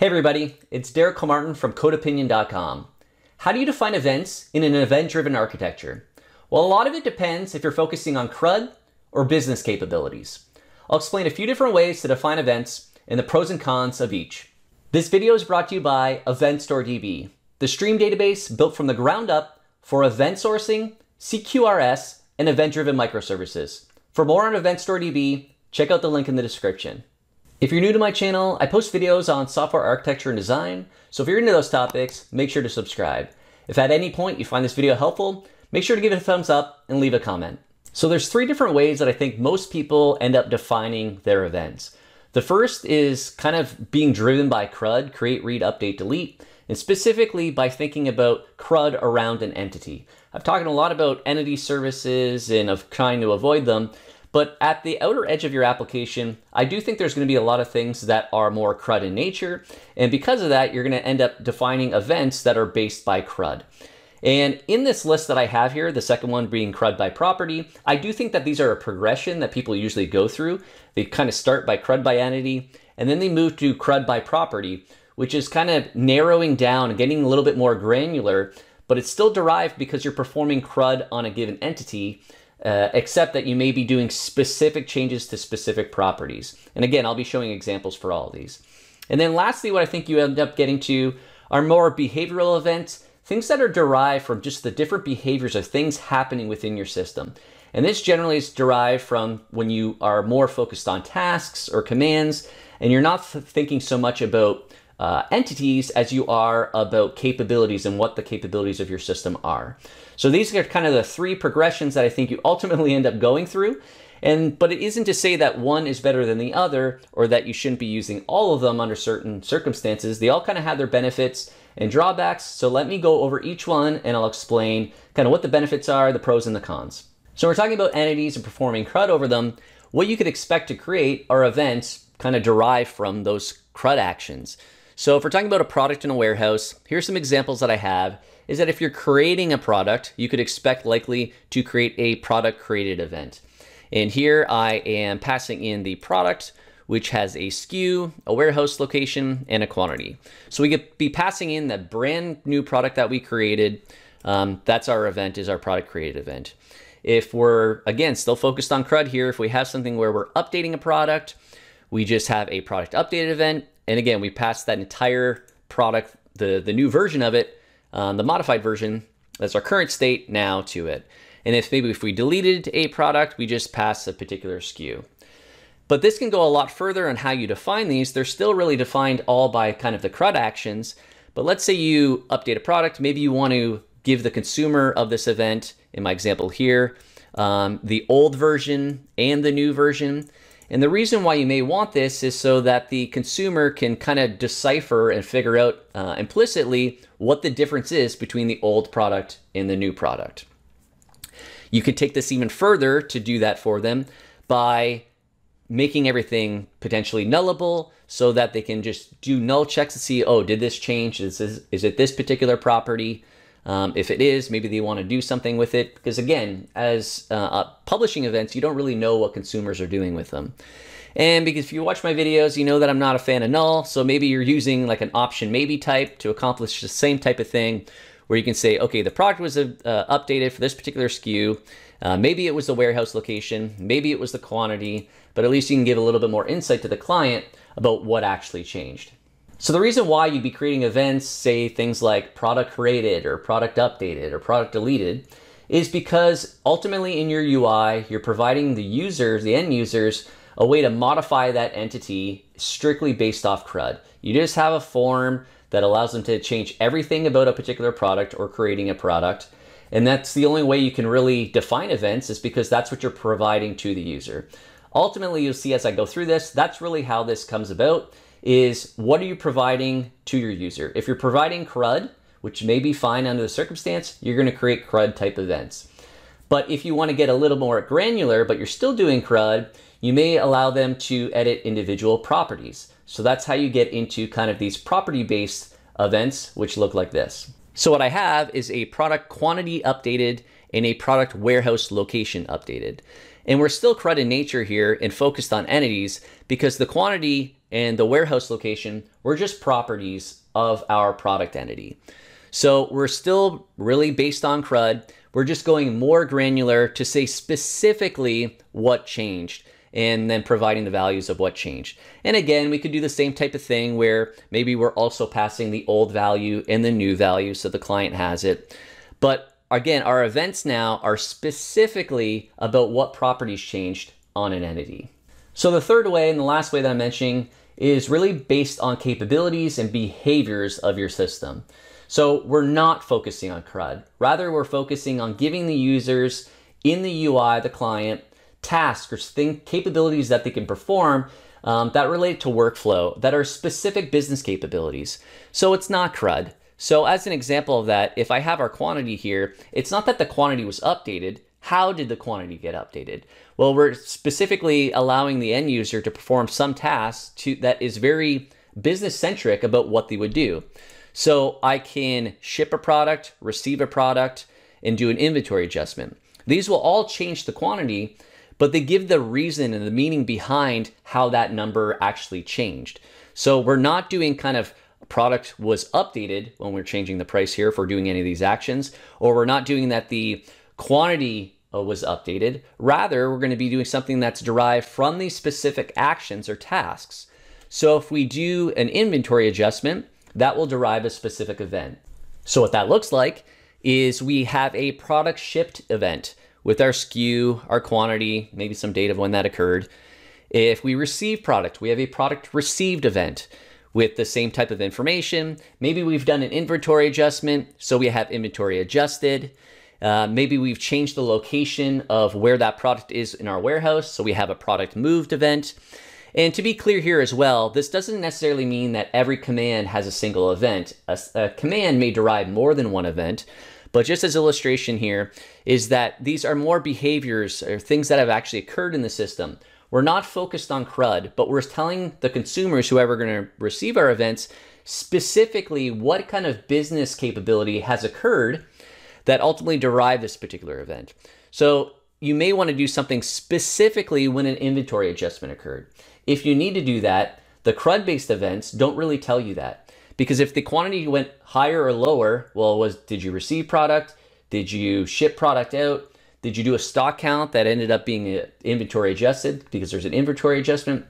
Hey everybody, it's Derek Kilmartin from CodeOpinion.com. How do you define events in an event-driven architecture? Well, a lot of it depends if you're focusing on CRUD or business capabilities. I'll explain a few different ways to define events and the pros and cons of each. This video is brought to you by EventStoreDB, the stream database built from the ground up for event sourcing, CQRS, and event-driven microservices. For more on EventStoreDB, check out the link in the description. If you're new to my channel, I post videos on software architecture and design, so if you're into those topics, make sure to subscribe. If at any point you find this video helpful, make sure to give it a thumbs up and leave a comment. So there's three different ways that I think most people end up defining their events. The first is kind of being driven by CRUD, create, read, update, delete, and specifically by thinking about CRUD around an entity. I've talked a lot about entity services and of trying to avoid them, but at the outer edge of your application, I do think there's going to be a lot of things that are more CRUD in nature. And because of that, you're going to end up defining events that are based by CRUD. And in this list that I have here, the second one being CRUD by property, I do think that these are a progression that people usually go through. They kind of start by CRUD by entity, and then they move to CRUD by property, which is kind of narrowing down and getting a little bit more granular, but it's still derived because you're performing CRUD on a given entity uh, except that you may be doing specific changes to specific properties. And again, I'll be showing examples for all of these. And then lastly, what I think you end up getting to are more behavioral events, things that are derived from just the different behaviors of things happening within your system. And this generally is derived from when you are more focused on tasks or commands, and you're not thinking so much about uh, entities as you are about capabilities and what the capabilities of your system are. So these are kind of the three progressions that I think you ultimately end up going through. And but it isn't to say that one is better than the other or that you shouldn't be using all of them under certain circumstances. They all kind of have their benefits and drawbacks. So let me go over each one and I'll explain kind of what the benefits are, the pros and the cons. So we're talking about entities and performing CRUD over them. What you could expect to create are events kind of derived from those CRUD actions. So if we're talking about a product in a warehouse, here's some examples that I have is that if you're creating a product, you could expect likely to create a product created event. And here I am passing in the product, which has a SKU, a warehouse location, and a quantity. So we could be passing in the brand new product that we created. Um, that's our event, is our product created event. If we're, again, still focused on CRUD here, if we have something where we're updating a product, we just have a product updated event and again, we passed that entire product, the, the new version of it, um, the modified version, that's our current state now to it. And if maybe if we deleted a product, we just pass a particular SKU. But this can go a lot further on how you define these. They're still really defined all by kind of the CRUD actions. But let's say you update a product. Maybe you want to give the consumer of this event, in my example here, um, the old version and the new version. And the reason why you may want this is so that the consumer can kind of decipher and figure out uh, implicitly what the difference is between the old product and the new product. You could take this even further to do that for them by making everything potentially nullable so that they can just do null checks to see, oh, did this change? Is, this, is it this particular property? Um, if it is, maybe they want to do something with it. Because again, as uh, uh, publishing events, you don't really know what consumers are doing with them. And because if you watch my videos, you know that I'm not a fan of null. So maybe you're using like an option maybe type to accomplish the same type of thing where you can say, okay, the product was uh, uh updated for this particular SKU. Uh, maybe it was the warehouse location, maybe it was the quantity, but at least you can give a little bit more insight to the client about what actually changed. So the reason why you'd be creating events, say things like product created or product updated or product deleted, is because ultimately in your UI, you're providing the users, the end users, a way to modify that entity strictly based off CRUD. You just have a form that allows them to change everything about a particular product or creating a product. And that's the only way you can really define events is because that's what you're providing to the user. Ultimately, you'll see as I go through this, that's really how this comes about is what are you providing to your user? If you're providing CRUD, which may be fine under the circumstance, you're gonna create CRUD type events. But if you wanna get a little more granular, but you're still doing CRUD, you may allow them to edit individual properties. So that's how you get into kind of these property-based events, which look like this. So what I have is a product quantity updated and a product warehouse location updated. And we're still CRUD in nature here and focused on entities because the quantity and the warehouse location were just properties of our product entity. So we're still really based on CRUD. We're just going more granular to say specifically what changed and then providing the values of what changed. And again, we could do the same type of thing where maybe we're also passing the old value and the new value so the client has it. But again, our events now are specifically about what properties changed on an entity. So the third way and the last way that I'm mentioning is really based on capabilities and behaviors of your system. So we're not focusing on CRUD. Rather, we're focusing on giving the users in the UI, the client, tasks or thing, capabilities that they can perform um, that relate to workflow that are specific business capabilities. So it's not CRUD. So as an example of that, if I have our quantity here, it's not that the quantity was updated, how did the quantity get updated? Well, we're specifically allowing the end user to perform some tasks to, that is very business centric about what they would do. So I can ship a product, receive a product, and do an inventory adjustment. These will all change the quantity, but they give the reason and the meaning behind how that number actually changed. So we're not doing kind of product was updated when we're changing the price here for doing any of these actions, or we're not doing that the quantity uh, was updated. Rather, we're going to be doing something that's derived from these specific actions or tasks. So if we do an inventory adjustment, that will derive a specific event. So what that looks like is we have a product shipped event with our SKU, our quantity, maybe some date of when that occurred. If we receive product, we have a product received event with the same type of information. Maybe we've done an inventory adjustment, so we have inventory adjusted. Uh, maybe we've changed the location of where that product is in our warehouse, so we have a product moved event. And to be clear here as well, this doesn't necessarily mean that every command has a single event. A, a, command may derive more than one event, but just as illustration here is that these are more behaviors or things that have actually occurred in the system. We're not focused on CRUD, but we're telling the consumers, whoever gonna receive our events, specifically what kind of business capability has occurred that ultimately derive this particular event. So you may want to do something specifically when an inventory adjustment occurred. If you need to do that, the CRUD-based events don't really tell you that because if the quantity went higher or lower, well, was did you receive product? Did you ship product out? Did you do a stock count that ended up being uh, inventory adjusted because there's an inventory adjustment?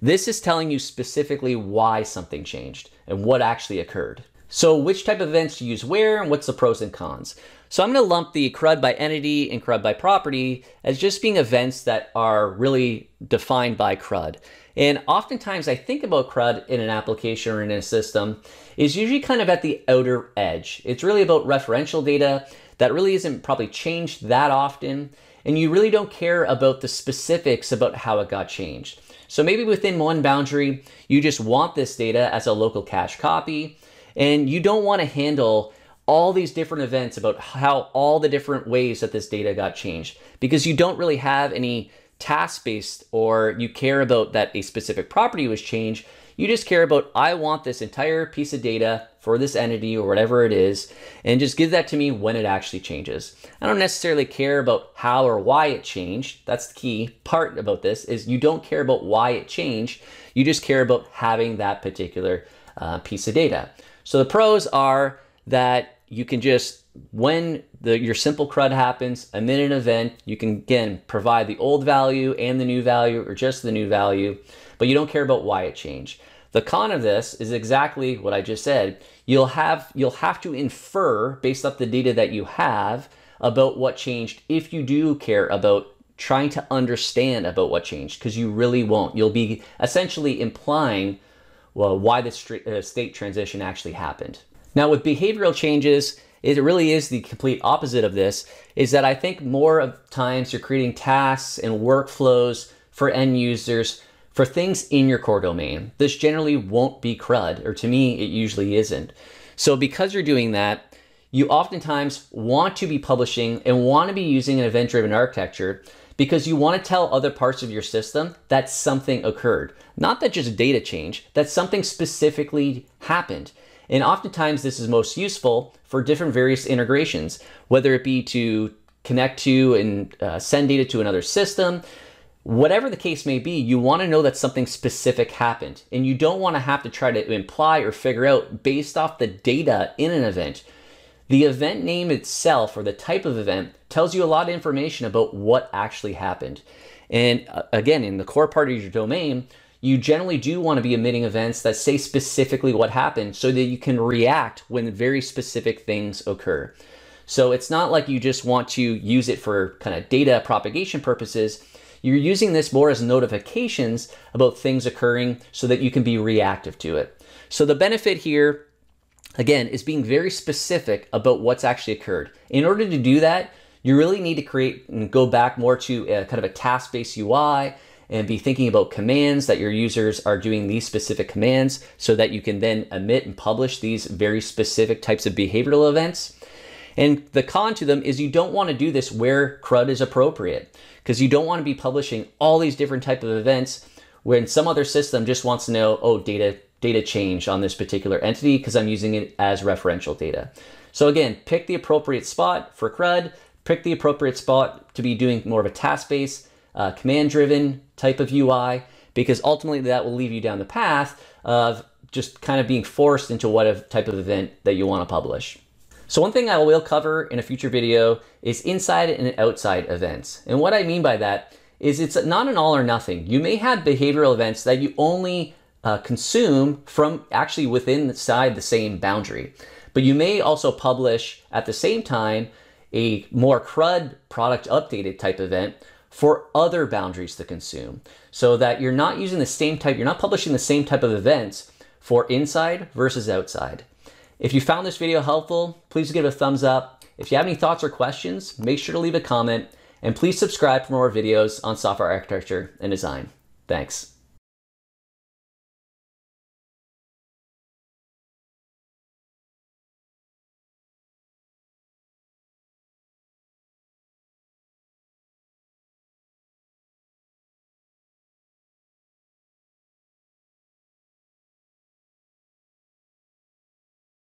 This is telling you specifically why something changed and what actually occurred. So which type of events to use where and what's the pros and cons. So I'm going to lump the CRUD by entity and CRUD by property as just being events that are really defined by CRUD. And oftentimes I think about CRUD in an application or in a system is usually kind of at the outer edge. It's really about referential data that really isn't probably changed that often. And you really don't care about the specifics about how it got changed. So maybe within one boundary, you just want this data as a local cache copy and you don't want to handle all these different events about how all the different ways that this data got changed because you don't really have any task based or you care about that a specific property was changed. You just care about, I want this entire piece of data for this entity or whatever it is, and just give that to me when it actually changes. I don't necessarily care about how or why it changed. That's the key part about this is you don't care about why it changed. You just care about having that particular uh, piece of data. So the pros are that you can just when the your simple crud happens a minute event you can again provide the old value and the new value or just the new value but you don't care about why it changed the con of this is exactly what i just said you'll have you'll have to infer based off the data that you have about what changed if you do care about trying to understand about what changed because you really won't you'll be essentially implying well why the uh, state transition actually happened now with behavioral changes, it really is the complete opposite of this, is that I think more of times you're creating tasks and workflows for end users for things in your core domain. This generally won't be CRUD, or to me, it usually isn't. So because you're doing that, you oftentimes want to be publishing and want to be using an event-driven architecture because you want to tell other parts of your system that something occurred. Not that just data change, that something specifically happened. And oftentimes this is most useful for different various integrations, whether it be to connect to and uh, send data to another system, whatever the case may be, you want to know that something specific happened. And you don't want to have to try to imply or figure out based off the data in an event. The event name itself or the type of event tells you a lot of information about what actually happened. And uh, again, in the core part of your domain, you generally do want to be emitting events that say specifically what happened so that you can react when very specific things occur. So it's not like you just want to use it for kind of data propagation purposes. You're using this more as notifications about things occurring so that you can be reactive to it. So the benefit here, again, is being very specific about what's actually occurred. In order to do that, you really need to create and go back more to kind of a task-based UI and be thinking about commands that your users are doing these specific commands so that you can then emit and publish these very specific types of behavioral events. And the con to them is you don't want to do this where CRUD is appropriate because you don't want to be publishing all these different type of events when some other system just wants to know, oh, data data change on this particular entity because I'm using it as referential data. So again, pick the appropriate spot for CRUD, pick the appropriate spot to be doing more of a task base uh, command driven type of UI, because ultimately that will leave you down the path of just kind of being forced into what type of event that you want to publish. So one thing I will cover in a future video is inside and outside events. And what I mean by that is it's not an all or nothing. You may have behavioral events that you only uh, consume from actually within inside the same boundary. But you may also publish at the same time a more CRUD product updated type event for other boundaries to consume so that you're not using the same type, you're not publishing the same type of events for inside versus outside. If you found this video helpful, please give it a thumbs up. If you have any thoughts or questions, make sure to leave a comment and please subscribe for more videos on software architecture and design. Thanks.